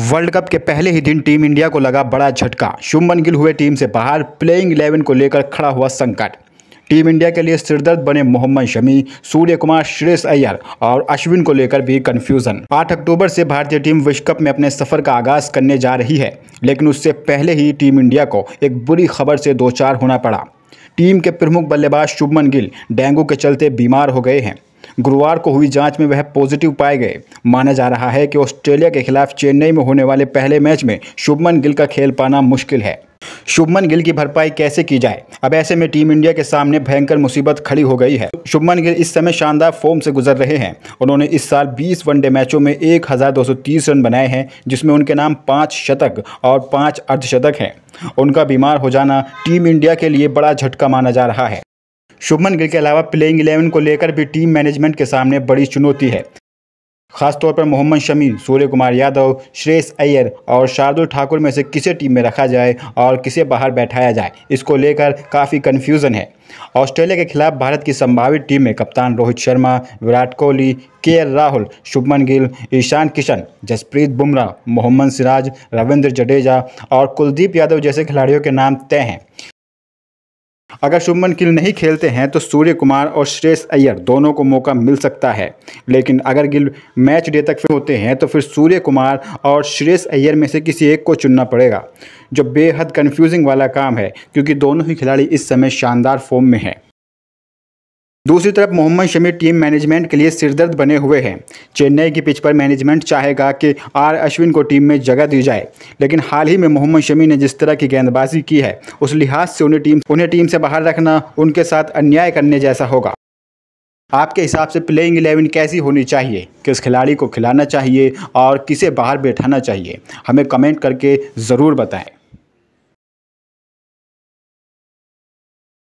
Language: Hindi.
वर्ल्ड कप के पहले ही दिन टीम इंडिया को लगा बड़ा झटका शुभमन गिल हुए टीम से बाहर प्लेइंग इलेवन को लेकर खड़ा हुआ संकट टीम इंडिया के लिए सिरदर्द बने मोहम्मद शमी सूर्य कुमार श्रेष अय्यर और अश्विन को लेकर भी कंफ्यूजन 8 अक्टूबर से भारतीय टीम विश्व कप में अपने सफर का आगाज करने जा रही है लेकिन उससे पहले ही टीम इंडिया को एक बुरी खबर से दो चार होना पड़ा टीम के प्रमुख बल्लेबाज शुभमन गिल डेंगू के चलते बीमार हो गए हैं गुरुवार को हुई जांच में वह पॉजिटिव पाए गए माना जा रहा है कि ऑस्ट्रेलिया के खिलाफ चेन्नई में होने वाले पहले मैच में शुभमन गिल का खेल पाना मुश्किल है शुभमन गिल की भरपाई कैसे की जाए अब ऐसे में टीम इंडिया के सामने भयंकर मुसीबत खड़ी हो गई है शुभमन गिल इस समय शानदार फॉर्म से गुजर रहे हैं उन्होंने इस साल 20 वनडे मैचों में 1230 रन बनाए हैं जिसमें उनके नाम पाँच शतक और पाँच अर्धशतक हैं उनका बीमार हो जाना टीम इंडिया के लिए बड़ा झटका माना जा रहा है शुभमन गिल के अलावा प्लेइंग इलेवन को लेकर भी टीम मैनेजमेंट के सामने बड़ी चुनौती है खासतौर पर मोहम्मद शमी सूर्य कुमार यादव श्रेयस अय्यर और शार्दुल ठाकुर में से किसे टीम में रखा जाए और किसे बाहर बैठाया जाए इसको लेकर काफ़ी कन्फ्यूज़न है ऑस्ट्रेलिया के खिलाफ भारत की संभावित टीम में कप्तान रोहित शर्मा विराट कोहली के राहुल शुभमन गिल ईशान किशन जसप्रीत बुमराह मोहम्मद सिराज रविंद्र जडेजा और कुलदीप यादव जैसे खिलाड़ियों के नाम तय हैं अगर शुभमन गिल नहीं खेलते हैं तो सूर्य कुमार और श्रेयस अय्यर दोनों को मौका मिल सकता है लेकिन अगर गिल मैच डे तक फिर होते हैं तो फिर सूर्य कुमार और श्रेयस अय्यर में से किसी एक को चुनना पड़ेगा जो बेहद कन्फ्यूजिंग वाला काम है क्योंकि दोनों ही खिलाड़ी इस समय शानदार फॉर्म में हैं दूसरी तरफ मोहम्मद शमी टीम मैनेजमेंट के लिए सिरदर्द बने हुए हैं चेन्नई की पिच पर मैनेजमेंट चाहेगा कि आर अश्विन को टीम में जगह दी जाए लेकिन हाल ही में मोहम्मद शमी ने जिस तरह की गेंदबाजी की है उस लिहाज से उन्हें टीम उन्हें टीम से बाहर रखना उनके साथ अन्याय करने जैसा होगा आपके हिसाब से प्लेइंग इलेवन कैसी होनी चाहिए किस खिलाड़ी को खिलाना चाहिए और किसे बाहर बैठाना चाहिए हमें कमेंट करके ज़रूर बताएँ